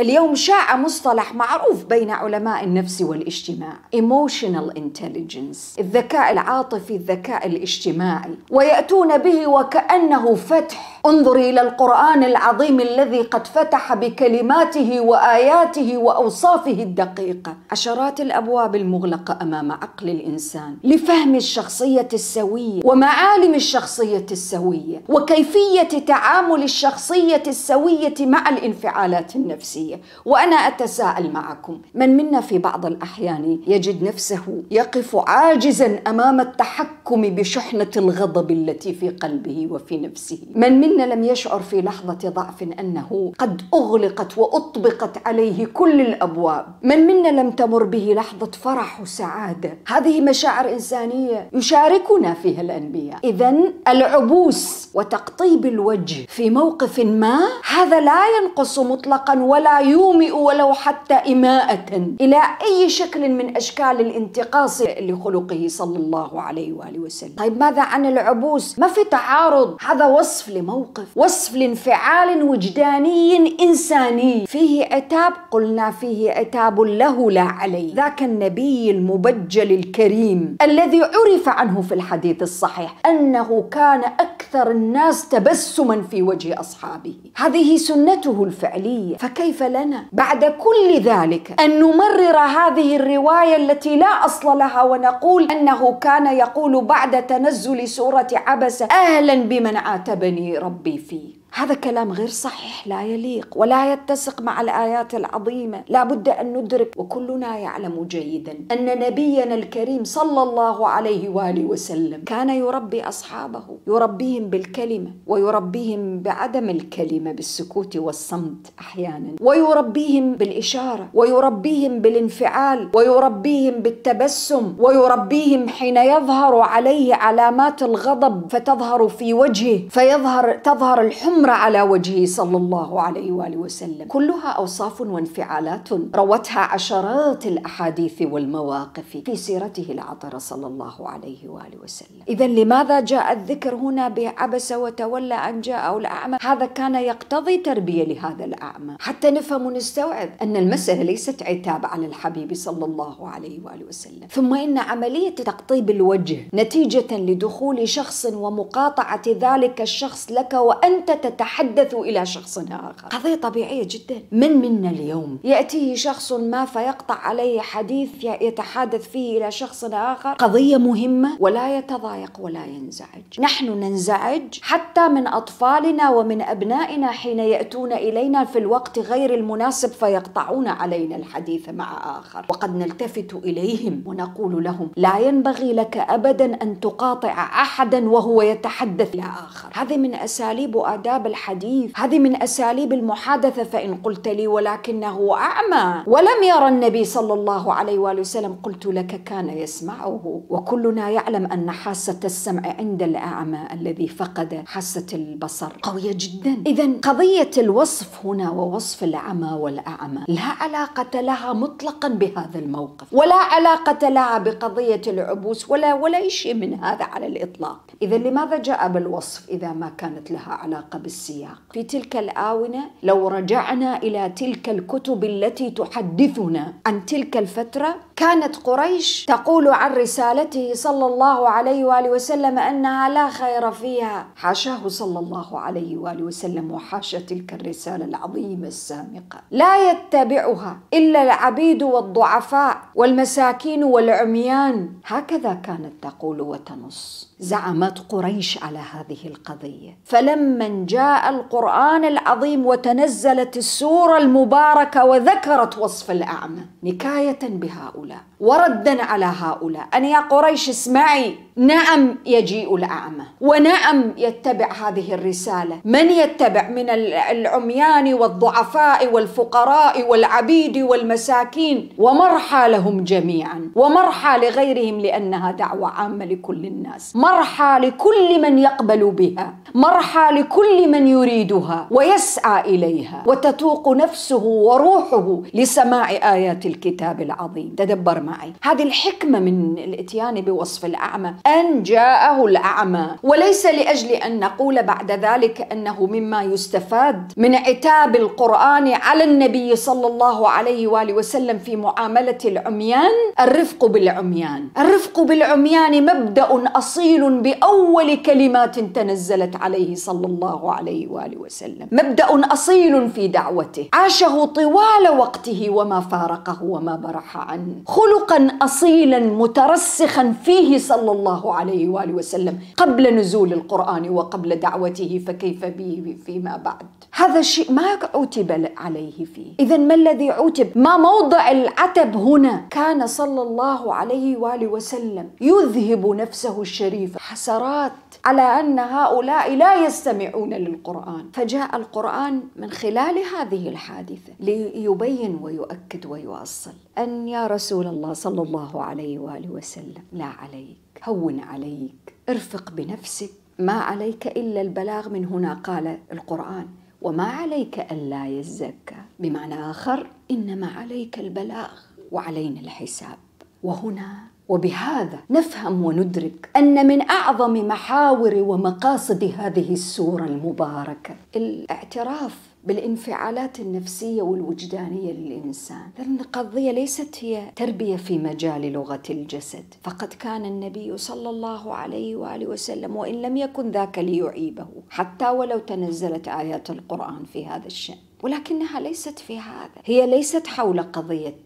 اليوم شاع مصطلح معروف بين علماء النفس والاجتماع emotional intelligence الذكاء العاطفي الذكاء الاجتماعي ويأتون به وكأنه فتح انظري الى القران العظيم الذي قد فتح بكلماته واياته واوصافه الدقيقه عشرات الابواب المغلقه امام عقل الانسان لفهم الشخصيه السويه ومعالم الشخصيه السويه وكيفيه تعامل الشخصيه السويه مع الانفعالات النفسيه وانا اتساءل معكم من منا في بعض الاحيان يجد نفسه يقف عاجزا امام التحكم بشحنه الغضب التي في قلبه وفي نفسه من منا إن لم يشعر في لحظة ضعف أنه قد أغلقت وأطبقت عليه كل الأبواب من منا لم تمر به لحظة فرح وسعادة هذه مشاعر إنسانية يشاركنا فيها الأنبياء إذا العبوس وتقطيب الوجه في موقف ما هذا لا ينقص مطلقا ولا يومئ ولو حتى إماءة إلى أي شكل من أشكال الانتقاص لخلقه صلى الله عليه وآله وسلم طيب ماذا عن العبوس ما في تعارض هذا وصف لموقف وصف لانفعال وجداني إنساني فيه عتاب قلنا فيه عتاب له لا عليه ذاك النبي المبجل الكريم الذي عرف عنه في الحديث الصحيح أنه كان أكثر أكثر الناس تبسما في وجه أصحابه هذه سنته الفعلية فكيف لنا بعد كل ذلك أن نمرر هذه الرواية التي لا أصل لها ونقول أنه كان يقول بعد تنزل سورة عبس أهلا بمن عاتبني ربي فيه هذا كلام غير صحيح لا يليق ولا يتسق مع الآيات العظيمة لا بد أن ندرك وكلنا يعلم جيدا أن نبينا الكريم صلى الله عليه وآله وسلم كان يربي أصحابه يربيهم بالكلمة ويربيهم بعدم الكلمة بالسكوت والصمت أحيانا ويربيهم بالإشارة ويربيهم بالانفعال ويربيهم بالتبسم ويربيهم حين يظهر عليه علامات الغضب فتظهر في وجهه فيظهر تظهر الحمى الأمر على وجهه صلى الله عليه وآله وسلم كلها أوصاف وانفعالات روتها عشرات الأحاديث والمواقف في سيرته العطرة صلى الله عليه وآله وسلم إذا لماذا جاء الذكر هنا بعبس وتولى أن جاءه الأعمى هذا كان يقتضي تربية لهذا الأعمى حتى نفهم ونستوعب أن المسألة ليست عتاب على الحبيب صلى الله عليه وآله وسلم ثم إن عملية تقطيب الوجه نتيجة لدخول شخص ومقاطعة ذلك الشخص لك وأنت تت تتحدث إلى شخص آخر قضية طبيعية جدا من منا اليوم يأتيه شخص ما فيقطع عليه حديث يتحادث فيه إلى شخص آخر قضية مهمة ولا يتضايق ولا ينزعج نحن ننزعج حتى من أطفالنا ومن أبنائنا حين يأتون إلينا في الوقت غير المناسب فيقطعون علينا الحديث مع آخر وقد نلتفت إليهم ونقول لهم لا ينبغي لك أبدا أن تقاطع أحدا وهو يتحدث إلى آخر هذه من أساليب وآداب الكتاب الحديث هذه من أساليب المحادثة فإن قلت لي ولكنه أعمى ولم يرى النبي صلى الله عليه وآله وسلم قلت لك كان يسمعه وكلنا يعلم أن حاسة السمع عند الأعمى الذي فقد حاسة البصر قوية جدا إذا قضية الوصف هنا ووصف العمى والأعمى لا علاقة لها مطلقا بهذا الموقف ولا علاقة لها بقضية العبوس ولا ولا شيء من هذا على الإطلاق إذا لماذا جاء بالوصف إذا ما كانت لها علاقة بالسياق في تلك الآونة لو رجعنا إلى تلك الكتب التي تحدثنا عن تلك الفترة كانت قريش تقول عن رسالته صلى الله عليه واله وسلم انها لا خير فيها، حاشاه صلى الله عليه واله وسلم وحاشا تلك الرساله العظيمه السامقه، لا يتبعها الا العبيد والضعفاء والمساكين والعميان، هكذا كانت تقول وتنص. زعمت قريش على هذه القضيه، فلما جاء القران العظيم وتنزلت السوره المباركه وذكرت وصف الاعمى نكايه بهؤلاء هؤلاء وردا على هؤلاء أن يا قريش اسمعي نعم يجيء الأعمى ونعم يتبع هذه الرسالة من يتبع من العميان والضعفاء والفقراء والعبيد والمساكين ومرحى لهم جميعا ومرحى لغيرهم لأنها دعوة عامة لكل الناس مرحى لكل من يقبل بها مرحى لكل من يريدها ويسعى إليها وتتوق نفسه وروحه لسماع آيات الكتاب العظيم تدبر معي هذه الحكمة من الاتيان بوصف الأعمى أن جاءه الأعمى وليس لأجل أن نقول بعد ذلك أنه مما يستفاد من عتاب القرآن على النبي صلى الله عليه وآله وسلم في معاملة العميان الرفق بالعميان الرفق بالعميان مبدأ أصيل بأول كلمات تنزلت عليه صلى الله عليه وآله وسلم مبدأ أصيل في دعوته عاشه طوال وقته وما فارقه وما برح عنه خلقا أصيلا مترسخا فيه صلى الله الله عليه واله وسلم قبل نزول القران وقبل دعوته فكيف به فيما بعد هذا الشيء ما عتب عليه فيه اذا ما الذي عتب ما موضع العتب هنا كان صلى الله عليه واله وسلم يذهب نفسه الشريفه حسرات على ان هؤلاء لا يستمعون للقران فجاء القران من خلال هذه الحادثه ليبين ويؤكد ويؤصل ان يا رسول الله صلى الله عليه واله وسلم لا عليك هو هون عليك ارفق بنفسك ما عليك إلا البلاغ من هنا قال القرآن وما عليك ألا يزكى بمعنى آخر إنما عليك البلاغ وعلينا الحساب وهنا وبهذا نفهم وندرك ان من اعظم محاور ومقاصد هذه السوره المباركه الاعتراف بالانفعالات النفسية والوجدانية للإنسان لأن القضية ليست هي تربية في مجال لغة الجسد فقد كان النبي صلى الله عليه وآله وسلم وإن لم يكن ذاك ليعيبه حتى ولو تنزلت آيات القرآن في هذا الشأن ولكنها ليست في هذا هي ليست حول قضية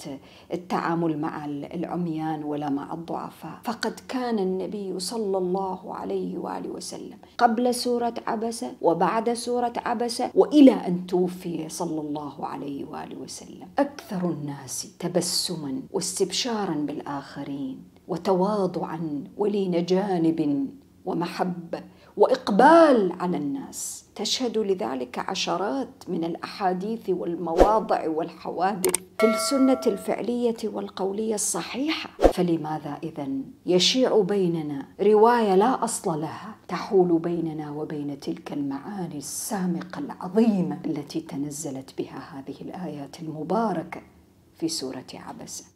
التعامل مع العميان ولا مع الضعفاء فقد كان النبي صلى الله عليه وآله وسلم قبل سورة عبسة وبعد سورة عبسة وإلى أن توفي صلى الله عليه وآله وسلم أكثر الناس تبسما واستبشارا بالآخرين وتواضعا ولين جانب ومحبة وإقبال على الناس تشهد لذلك عشرات من الاحاديث والمواضع والحوادث في السنه الفعليه والقوليه الصحيحه فلماذا اذا يشيع بيننا روايه لا اصل لها تحول بيننا وبين تلك المعاني السامقه العظيمه التي تنزلت بها هذه الايات المباركه في سوره عبسه